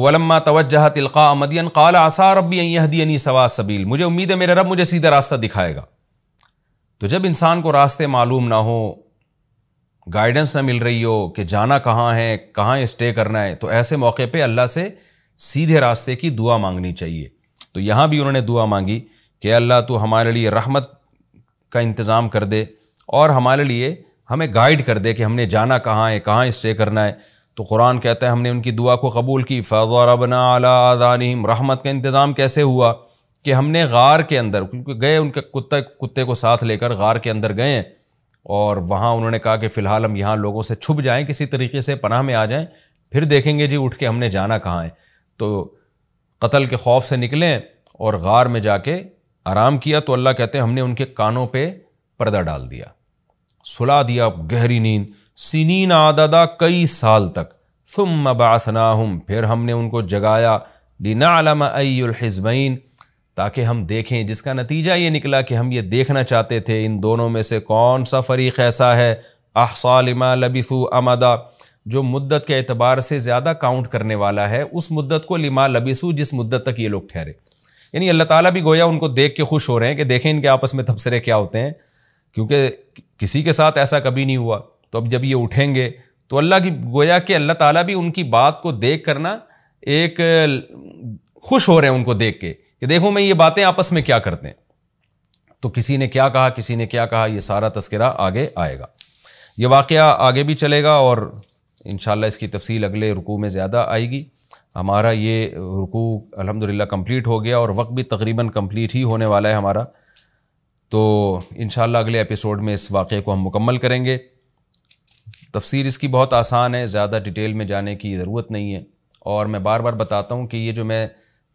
वलम्मा तवज्जह तिलका मदियन क़ाल आसा रबी यहदीनी सवा सबील मुझे उम्मीद है मेरे रब मुझे सीधा रास्ता दिखाएगा तो जब इंसान को रास्ते मालूम ना हो गाइडेंस ना मिल रही हो कि जाना कहाँ है कहाँ स्टे करना है तो ऐसे मौके पे अल्लाह से सीधे रास्ते की दुआ मांगनी चाहिए तो यहाँ भी उन्होंने दुआ मांगी कि अल्लाह तो हमारे लिए रहमत का इंतज़ाम कर दे और हमारे लिए हमें गाइड कर दे कि हमने जाना कहाँ है कहाँ इस्टे करना है तो कुरान कहता है हमने उनकी दुआ को कबूल की अला आदानम रहमत का इंतज़ाम कैसे हुआ कि हमने गार के अंदर क्योंकि गए उनके कुत्ते कुत्ते को साथ लेकर गार के अंदर गए और वहाँ उन्होंने कहा कि फ़िलहाल हम यहाँ लोगों से छुप जाएँ किसी तरीके से पनाह में आ जाएँ फिर देखेंगे जी उठ के हमने जाना कहाँ है तो कत्ल के खौफ से निकलें और गार में जाके आराम किया तो अल्लाह कहते हैं हमने उनके कानों पे पर्दा डाल दिया सुला दिया गहरी नींद सिनीन आदादा कई साल तक सुम बासना हम फिर हमने उनको जगाया लिना आलम ताकि हम देखें जिसका नतीजा ये निकला कि हम ये देखना चाहते थे इन दोनों में से कौन सा फ़रीक़ ऐसा है अहसालिमा लबिसु अमदा जो मुद्दत के अतबार से ज़्यादा काउंट करने वाला है उस मुद्दत को लिमा लबिसु जिस मुद्दत तक ये लोग ठहरे यानी अल्लाह ताला भी गोया उनको देख के खुश हो रहे हैं कि देखें इनके आपस में तबसरे क्या होते हैं क्योंकि किसी के साथ ऐसा कभी नहीं हुआ तो अब जब ये उठेंगे तो अल्लाह की गोया कि अल्लाह ताला भी उनकी बात को देख करना एक खुश हो रहे हैं उनको देख के कि देखो मैं ये बातें आपस में क्या करते हैं तो किसी ने क्या कहा किसी ने क्या कहा ये सारा तस्करा आगे आएगा ये वाक़ आगे भी चलेगा और इन इसकी तफसील अगले रुकू में ज़्यादा आएगी हमारा ये रुकू अलहमदिल्ला कम्प्लीट हो गया और वक्त भी तकरीबन कम्प्लीट ही होने वाला है हमारा तो इन अगले एपिसोड में इस वाक़े को हम मुकम्मल करेंगे तफसीर इसकी बहुत आसान है ज़्यादा डिटेल में जाने की ज़रूरत नहीं है और मैं बार बार बताता हूँ कि ये जो मैं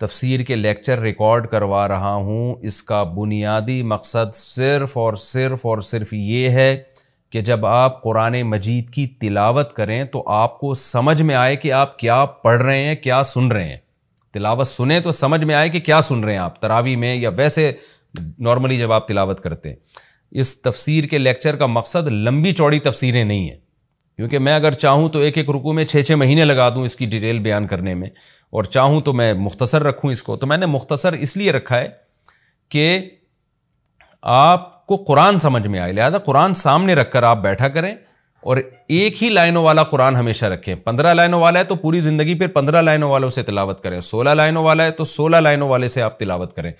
तफसीर के लेक्चर रिकॉर्ड करवा रहा हूँ इसका बुनियादी मकसद सिर्फ़ और सिर्फ़ और सिर्फ़ ये है कि जब आप कुरान मजीद की तिलावत करें तो आपको समझ में आए कि आप क्या पढ़ रहे हैं क्या सुन रहे हैं तिलावत सुने तो समझ में आए कि क्या सुन रहे हैं आप तरावी में या वैसे नॉर्मली जब आप तिलावत करते हैं इस तफसीर के लेक्चर का मकसद लंबी चौड़ी तफसीरें नहीं हैं क्योंकि मैं अगर चाहूँ तो एक एक रुकू में छः छः महीने लगा दूँ इसकी डिटेल बयान करने में और चाहूँ तो मैं मुख्तसर रखूँ इसको तो मैंने मुख्तसर इसलिए रखा है कि आपको कुरान समझ में आए लिहाजा कुरान सामने रखकर आप बैठा करें और एक ही लाइनों वाला कुरान हमेशा रखें पंद्रह लाइनों वाला है तो पूरी ज़िंदगी फिर पंद्रह लाइनों वालों से तिलावत करें सोलह लाइनों वाला है तो सोलह लाइनों वाले से आप तिलावत करें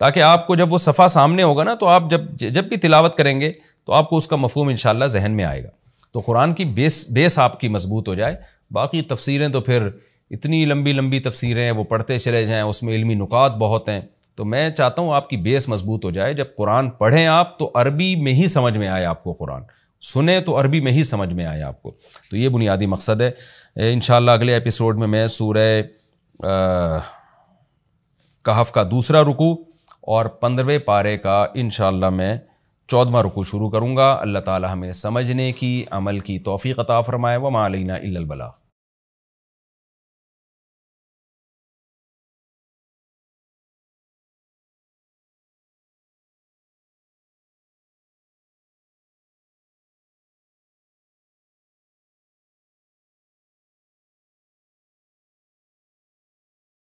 ताकि आपको जब वो सफ़ा सामने होगा ना तो आप जब जब भी तिलावत करेंगे तो आपको उसका मफहम इन शाला जहन में आएगा तो कुरान की बेस बेस आपकी मजबूत हो जाए बाकी तफसीरें तो फिर इतनी लंबी लंबी तफसीरें वो पढ़ते चले जाएँ उसमें इलमी नुकात बहुत हैं तो मैं चाहता हूँ आपकी बेस मजबूत हो जाए जब कुरान पढ़ें आप तो अरबी में ही समझ में आए आपको कुरान सुने तो अरबी में ही समझ में आए आपको तो ये बुनियादी मकसद है इन अगले एपिसोड में मैं सूर्य कहफ का दूसरा रुकू और पंद्रहवें पारे का इन मैं चौदवा रुकू शुरू करूँगा अल्लाह ताली हमें समझने की अमल की तोफ़ी अता फ़रमाए व मालीना इल्लबला